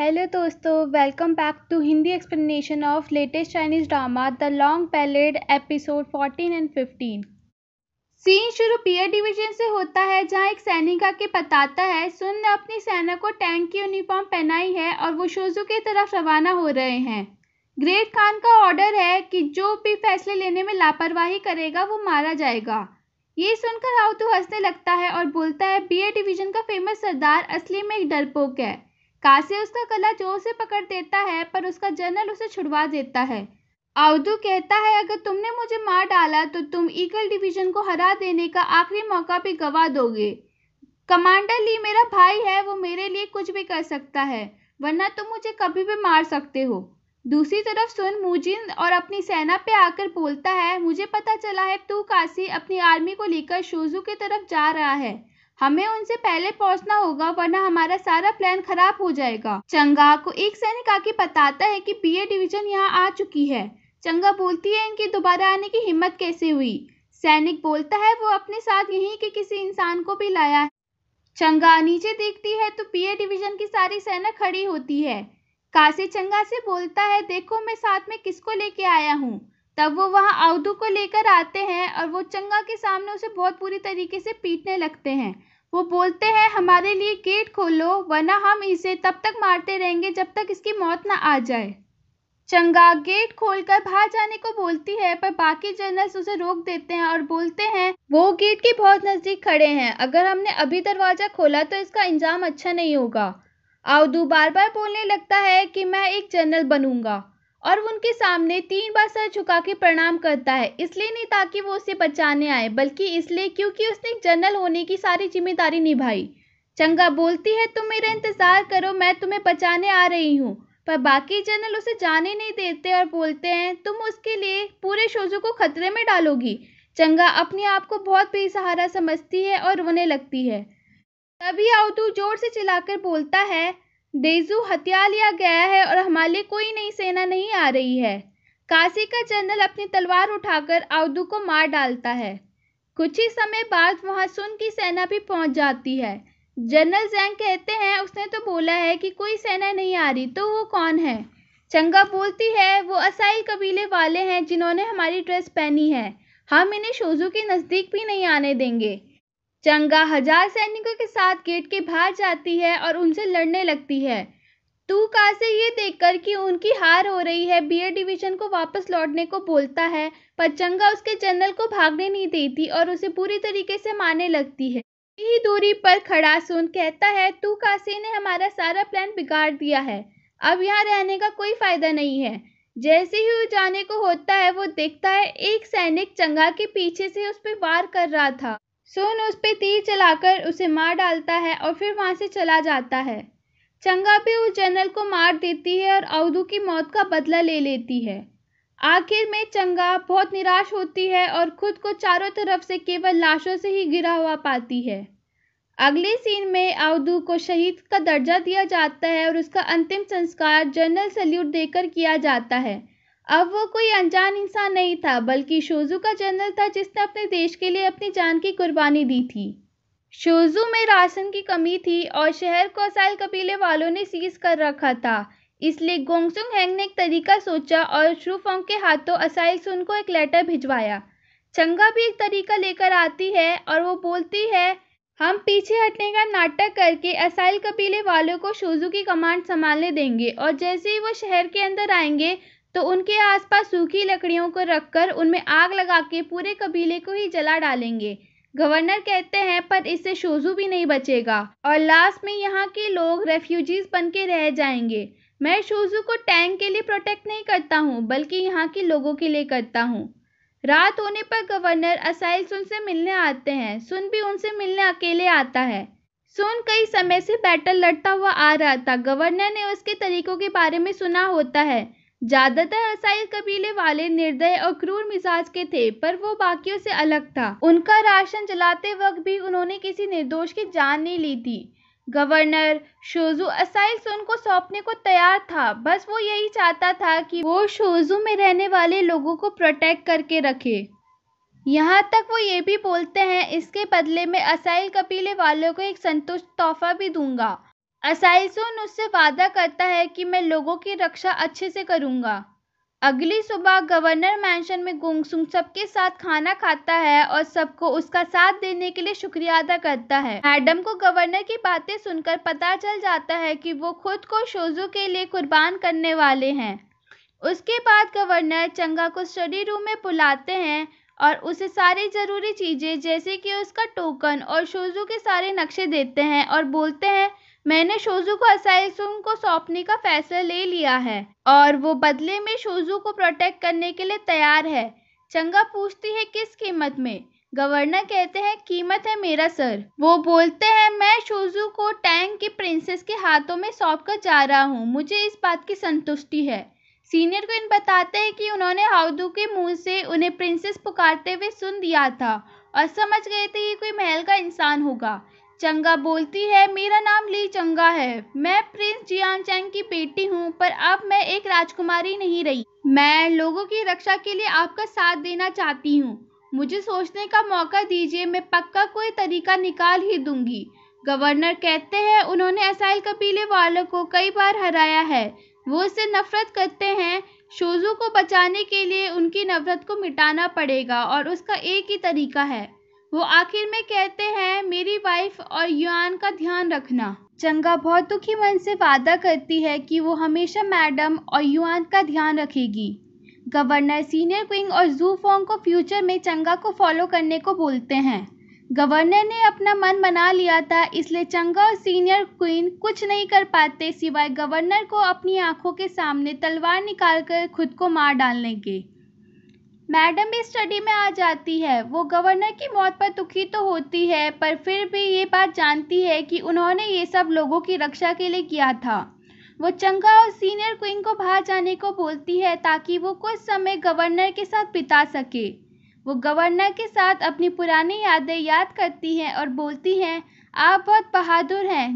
hello दोस्तों welcome back to Hindi explanation of latest Chinese drama the long ballad episode fourteen and fifteen scene शुरू पियर division से होता है जहां एक सैनिका के बताता है सुन ने अपनी सेना को टैंक की यूनिफॉर्म पहनाई है और वो शोजू की तरफ रवाना हो रहे हैं ग्रेट खान का ऑर्डर है कि जो भी फैसले लेने में लापरवाही करेगा वो मारा जाएगा ये सुनकर हाउतू हंसने लगता है और बोलता है बी डिवीजन का फेमस सरदार असली में एक डरपोक है कासे उसका गला जोर से पकड़ देता है पर उसका जनरल उसे छुड़वा देता है अवधु कहता है अगर तुमने मुझे मार डाला तो तुम ईगल डिवीजन को हरा देने का आखिरी मौका भी गवा दोगे कमांडर ली मेरा भाई है वो मेरे लिए कुछ भी कर सकता है वरना तुम मुझे कभी भी मार सकते हो दूसरी तरफ सुन मुजिन और अपनी सेना पे आकर बोलता है मुझे पता चला है तू काशी अपनी आर्मी को लेकर शोजू की तरफ जा रहा है हमें उनसे पहले पहुंचना होगा वरना हमारा सारा प्लान खराब हो जाएगा चंगा को एक सैनिक आके बताता है कि बी डिवीजन यहाँ आ चुकी है चंगा बोलती है इनकी दोबारा आने की हिम्मत कैसे हुई सैनिक बोलता है वो अपने साथ यहीं के किसी इंसान को भी लाया है चंगा नीचे देखती है तो पीए डिवीजन की सारी सेना खड़ी होती है कासे चंगा से बोलता है देखो मैं साथ में किसको लेके आया हूँ तब वो वहाँ अवधू को लेकर आते हैं और वो चंगा के सामने उसे बहुत बुरी तरीके से पीटने लगते हैं वो बोलते हैं हमारे लिए गेट खोलो वरना हम इसे तब तक मारते रहेंगे जब तक इसकी मौत ना आ जाए चंगा गेट खोलकर बाहर जाने को बोलती है पर बाकी जर्नल्स उसे रोक देते हैं और बोलते हैं वो गेट के बहुत नज़दीक खड़े हैं अगर हमने अभी दरवाज़ा खोला तो इसका इंजाम अच्छा नहीं होगा आउदू बार बार बोलने लगता है कि मैं एक जनरल बनूंगा और उनके सामने तीन बार सर झुका के प्रणाम करता है इसलिए नहीं ताकि वो उसे बचाने आए बल्कि इसलिए क्योंकि उसने जनरल होने की सारी जिम्मेदारी निभाई चंगा बोलती है तुम मेरा इंतज़ार करो मैं तुम्हें बचाने आ रही हूँ पर बाकी जनरल उसे जाने नहीं देते और बोलते हैं तुम उसके लिए पूरे शोजो को खतरे में डालोगी चंगा अपने आप को बहुत बेसहारा समझती है और रोने लगती है तभी आवतू जोर से चिल्लाकर बोलता है देजू हत्या लिया गया है और हमारे कोई नई सेना नहीं आ रही है काशी का जनरल अपनी तलवार उठाकर अवधू को मार डालता है कुछ ही समय बाद वहां सुन की सेना भी पहुंच जाती है जनरल जैंग कहते हैं उसने तो बोला है कि कोई सेना नहीं आ रही तो वो कौन है चंगा बोलती है वो असाई कबीले वाले हैं जिन्होंने हमारी ड्रेस पहनी है हम इन्हें शोजू के नज़दीक भी नहीं आने देंगे चंगा हजार सैनिकों के साथ गेट के बाहर जाती है और उनसे लड़ने लगती है से ये देखकर कि उनकी हार हो रही है बी डिवीजन को वापस लौटने को बोलता है पर चंगा उसके जनरल को भागने नहीं देती और उसे पूरी तरीके से मारने लगती है ही दूरी पर खड़ा सुन कहता है तू कासे ने हमारा सारा प्लान बिगाड़ दिया है अब यहाँ रहने का कोई फायदा नहीं है जैसे ही वो जाने को होता है वो देखता है एक सैनिक चंगा के पीछे से उस पर वार कर रहा था सोन उस पर तीर चलाकर उसे मार डालता है और फिर वहां से चला जाता है चंगा भी उस जनरल को मार देती है और अवधू की मौत का बदला ले लेती है आखिर में चंगा बहुत निराश होती है और खुद को चारों तरफ से केवल लाशों से ही गिरा हुआ पाती है अगले सीन में अवधू को शहीद का दर्जा दिया जाता है और उसका अंतिम संस्कार जनरल सल्यूट देकर किया जाता है अब वो कोई अनजान इंसान नहीं था बल्कि शोजू का जनरल था जिसने अपने देश के लिए अपनी जान की कुर्बानी दी थी शोजू में राशन की कमी थी और शहर को असाइल कबीले वालों ने सीज कर रखा था इसलिए गोंगसुंग हैंग ने एक तरीका सोचा और श्रूफोंग के हाथों असाइल सुन को एक लेटर भिजवाया चंगा भी एक तरीका लेकर आती है और वो बोलती है हम पीछे हटने का नाटक करके असाइल कबीले वालों को शोजू की कमांड संभालने देंगे और जैसे ही वो शहर के अंदर आएंगे तो उनके आसपास सूखी लकड़ियों को रखकर उनमें आग लगा के पूरे कबीले को ही जला डालेंगे गवर्नर कहते हैं पर इससे शोजू भी नहीं बचेगा और लास्ट में यहाँ के लोग रेफ्यूजीज बन के रह जाएंगे मैं शोजू को टैंक के लिए प्रोटेक्ट नहीं करता हूँ बल्कि यहाँ के लोगों के लिए करता हूँ रात होने पर गवर्नर असाइल सुन से मिलने आते हैं सुन भी उनसे मिलने अकेले आता है सुन कई समय से बैटल लड़ता हुआ आ रहा था गवर्नर ने उसके तरीकों के बारे में सुना होता है ज्यादातर असाई कबीले वाले निर्दय और क्रूर मिजाज के थे पर वो बाकियों से अलग था उनका राशन जलाते वक्त भी उन्होंने किसी निर्दोष की जान नहीं ली थी गवर्नर शोजू असाइल से उनको सौंपने को तैयार था बस वो यही चाहता था कि वो शोजू में रहने वाले लोगों को प्रोटेक्ट करके रखे यहाँ तक वो ये भी बोलते हैं इसके बदले में असाइल कबीले वालों को एक संतुष्ट तोहफा भी दूंगा असाइलसोन उससे वादा करता है कि मैं लोगों की रक्षा अच्छे से करूंगा अगली सुबह गवर्नर मैंशन में गुंगसुंग सबके साथ खाना खाता है और सबको उसका साथ देने के लिए शुक्रिया अदा करता है मैडम को गवर्नर की बातें सुनकर पता चल जाता है कि वो खुद को शोजू के लिए कुर्बान करने वाले हैं उसके बाद गवर्नर चंगा को स्टडी रूम में बुलाते हैं और उसे सारी ज़रूरी चीज़ें जैसे कि उसका टोकन और शोजू के सारे नक्शे देते हैं और बोलते हैं मैंने शोजू को असाइसुम को सौंपने का फैसला ले लिया है और वो बदले में शोजू को प्रोटेक्ट करने के लिए तैयार है चंगा पूछती है किस कीमत में गवर्नर कहते हैं कीमत है मेरा सर वो बोलते हैं मैं शोजू को टैंक की प्रिंसेस के हाथों में सौंप कर जा रहा हूँ मुझे इस बात की संतुष्टि है सीनियर को इन बताते हैं कि उन्होंने हाउदू के मुंह से उन्हें प्रिंसेस पुकारते हुए सुन दिया था और समझ गए थे कि कोई महल का इंसान होगा चंगा बोलती है मेरा नाम ली चंगा है मैं प्रिंस जियान चैंग की बेटी हूँ पर अब मैं एक राजकुमारी नहीं रही मैं लोगों की रक्षा के लिए आपका साथ देना चाहती हूँ मुझे सोचने का मौका दीजिए मैं पक्का कोई तरीका निकाल ही दूंगी गवर्नर कहते हैं उन्होंने असाइल कबीले वालों को कई बार हराया है वो इससे नफरत करते हैं शोजू को बचाने के लिए उनकी नफरत को मिटाना पड़ेगा और उसका एक ही तरीका है वो आखिर में कहते हैं मेरी वाइफ और युआन का ध्यान रखना चंगा बहुत दुखी मन से वादा करती है कि वो हमेशा मैडम और युआन का ध्यान रखेगी गवर्नर सीनियर क्विंग और जू फोंग को फ्यूचर में चंगा को फॉलो करने को बोलते हैं गवर्नर ने अपना मन बना लिया था इसलिए चंगा और सीनियर क्वीन कुछ नहीं कर पाते सिवाय गवर्नर को अपनी आंखों के सामने तलवार निकालकर खुद को मार डालने के मैडम भी स्टडी में आ जाती है वो गवर्नर की मौत पर दुखी तो होती है पर फिर भी ये बात जानती है कि उन्होंने ये सब लोगों की रक्षा के लिए किया था वो चंगा और सीनियर क्वीन को बाहर जाने को बोलती है ताकि वो कुछ समय गवर्नर के साथ बिता सके वो गवर्नर के साथ अपनी पुरानी यादें याद करती हैं और बोलती हैं आप बहुत बहादुर हैं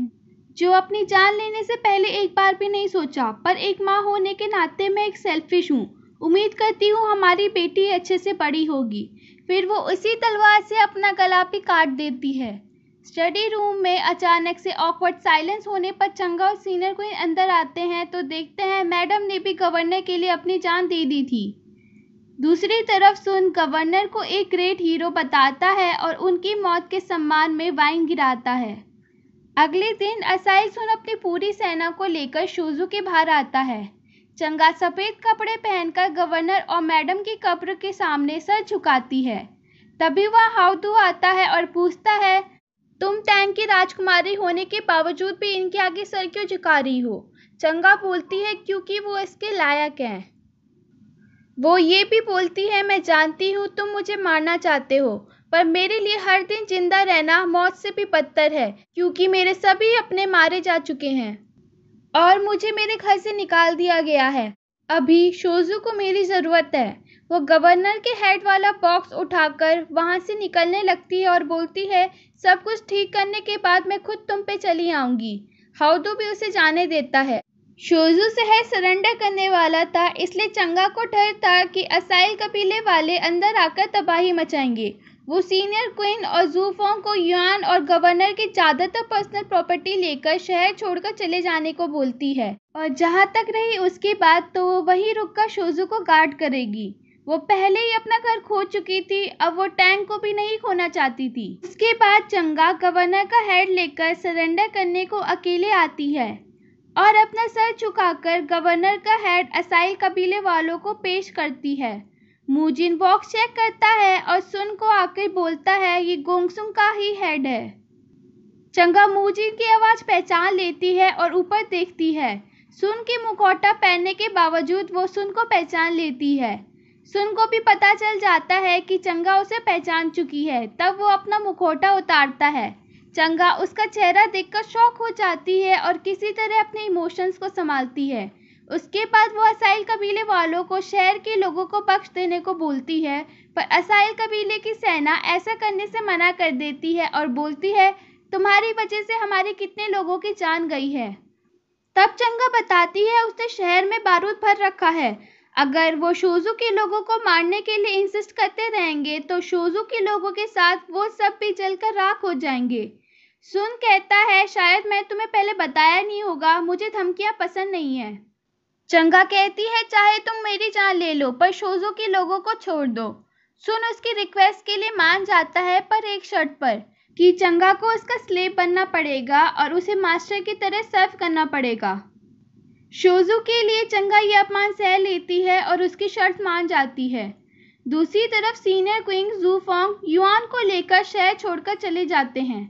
जो अपनी जान लेने से पहले एक बार भी नहीं सोचा पर एक माँ होने के नाते मैं एक सेल्फिश हूँ उम्मीद करती हूँ हमारी बेटी अच्छे से पढ़ी होगी फिर वो उसी तलवार से अपना गला भी काट देती है स्टडी रूम में अचानक से ऑकवर्ड साइलेंस होने पर चंगा और सीनियर को अंदर आते हैं तो देखते हैं मैडम ने भी गवर्नर के लिए अपनी जान दे दी थी दूसरी तरफ सुन गवर्नर को एक ग्रेट हीरो बताता है और उनकी मौत के सम्मान में वाइन गिराता है अगले दिन असाइल सुन अपनी पूरी सेना को लेकर शोजू के बाहर आता है चंगा सफ़ेद कपड़े पहनकर गवर्नर और मैडम की कब्र के सामने सर झुकाती है तभी वह हाउतू आता है और पूछता है तुम टैंग की राजकुमारी होने के बावजूद भी इनके आगे सर क्यों झुका रही हो चंगा बोलती है क्योंकि वो इसके लायक है वो ये भी बोलती है मैं जानती हूँ तुम मुझे मारना चाहते हो पर मेरे लिए हर दिन जिंदा रहना मौत से भी बदतर है क्योंकि मेरे सभी अपने मारे जा चुके हैं और मुझे मेरे घर से निकाल दिया गया है अभी शोज़ू को मेरी ज़रूरत है वो गवर्नर के हेड वाला बॉक्स उठाकर वहाँ से निकलने लगती है और बोलती है सब कुछ ठीक करने के बाद मैं खुद तुम पे चली आऊँगी हाउदू भी उसे जाने देता है शोजू शहर सरेंडर करने वाला था इसलिए चंगा को डर था कि असाइल कबीले वाले अंदर आकर तबाही मचाएंगे वो सीनियर क्वीन और जूफोंग को युआन और गवर्नर की ज़्यादातर पर्सनल प्रॉपर्टी लेकर शहर छोड़कर चले जाने को बोलती है और जहाँ तक रही उसकी बात तो वो वहीं कर शोजू को गार्ड करेगी वो पहले ही अपना घर खो चुकी थी अब वो टैंक को भी नहीं खोना चाहती थी उसके बाद चंगा गवर्नर का हेड लेकर सरेंडर करने को अकेले आती है और अपना सर झुकाकर गवर्नर का हेड असाइल कबीले वालों को पेश करती है मुजिन बॉक्स चेक करता है और सुन को आकर बोलता है ये गोंगसुंग का ही हेड है चंगा मुजिन की आवाज़ पहचान लेती है और ऊपर देखती है सुन के मुकोटा पहनने के बावजूद वो सुन को पहचान लेती है सुन को भी पता चल जाता है कि चंगा उसे पहचान चुकी है तब वो अपना मुखौटा उतारता है चंगा उसका चेहरा देखकर शौक हो जाती है और किसी तरह अपने इमोशंस को संभालती है उसके बाद वो असाइल कबीले वालों को शहर के लोगों को बख्श देने को बोलती है पर असाइल कबीले की सेना ऐसा करने से मना कर देती है और बोलती है तुम्हारी वजह से हमारे कितने लोगों की जान गई है तब चंगा बताती है उसने शहर में बारूद भर रखा है अगर वो शोजू के लोगों को मारने के लिए इंसिस्ट करते रहेंगे तो शोजू के लोगों के साथ वो सब भी जलकर राख हो जाएंगे सुन कहता है शायद मैं तुम्हें पहले बताया नहीं होगा मुझे धमकियाँ पसंद नहीं है चंगा कहती है चाहे तुम मेरी जान ले लो पर शोजो के लोगों को छोड़ दो सुन उसकी रिक्वेस्ट के लिए मान जाता है पर एक शर्त पर कि चंगा को उसका स्लेव बनना पड़ेगा और उसे मास्टर की तरह सर्व करना पड़ेगा शोजू के लिए चंगा यह अपमान सह लेती है और उसकी शर्त मान जाती है दूसरी तरफ सीनियर क्विंग जूफोंग युआन को लेकर शहर छोड़कर चले जाते हैं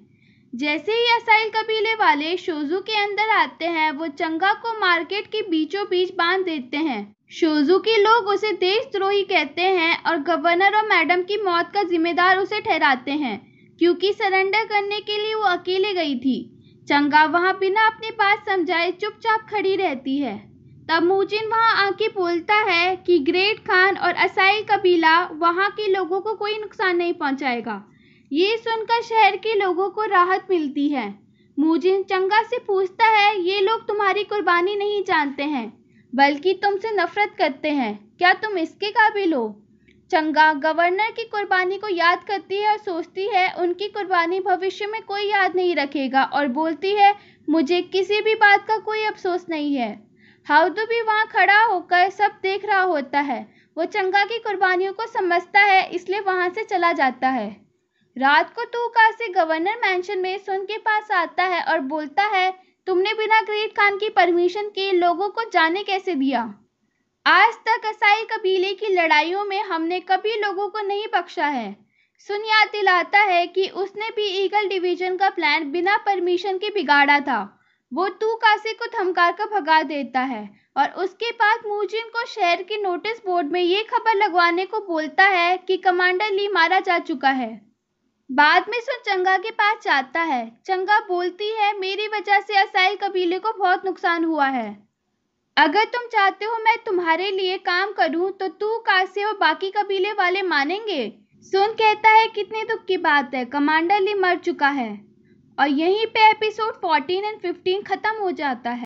जैसे ही असाइल कबीले वाले शोजू के अंदर आते हैं वो चंगा को मार्केट के बीचों बीच बांध देते हैं शोजू के लोग उसे देशद्रोही कहते हैं और गवर्नर और मैडम की मौत का जिम्मेदार उसे ठहराते हैं क्योंकि सरेंडर करने के लिए वो अकेले गई थी चंगा वहाँ बिना अपनी बात समझाए चुपचाप खड़ी रहती है तब मुजिन वहाँ आके बोलता है कि ग्रेट खान और असाइल कबीला वहाँ के लोगों को कोई नुकसान नहीं पहुँचाएगा ये सुनकर शहर के लोगों को राहत मिलती है मुझे चंगा से पूछता है ये लोग तुम्हारी कुर्बानी नहीं जानते हैं बल्कि तुमसे नफरत करते हैं क्या तुम इसके काबिल हो चंगा गवर्नर की कुर्बानी को याद करती है और सोचती है उनकी कुर्बानी भविष्य में कोई याद नहीं रखेगा और बोलती है मुझे किसी भी बात का कोई अफसोस नहीं है हाउदू भी वहाँ खड़ा होकर सब देख रहा होता है वो चंगा की कुर्बानियों को समझता है इसलिए वहाँ से चला जाता है रात को तू कासे गवर्नर मैंशन में सुन के पास आता है और बोलता है तुमने बिना ग्रेट खान की परमिशन के लोगों को जाने कैसे दिया आज तक असाई कबीले की लड़ाइयों में हमने कभी लोगों को नहीं बख्शा है सुन याद दिलाता है कि उसने भी ईगल डिवीजन का प्लान बिना परमिशन के बिगाड़ा था वो तू कासे को धमका कर भगा देता है और उसके बाद मूजिन को शहर के नोटिस बोर्ड में ये खबर लगवाने को बोलता है कि कमांडर ली मारा जा चुका है बाद में सुन चंगा के पास जाता है चंगा बोलती है मेरी वजह से असाइल कबीले को बहुत नुकसान हुआ है अगर तुम चाहते हो मैं तुम्हारे लिए काम करूं तो तू कासे और बाकी कबीले वाले मानेंगे सुन कहता है कितने दुख की बात है कमांडर ली मर चुका है और यहीं पे एपिसोड 14 एंड 15 ख़त्म हो जाता है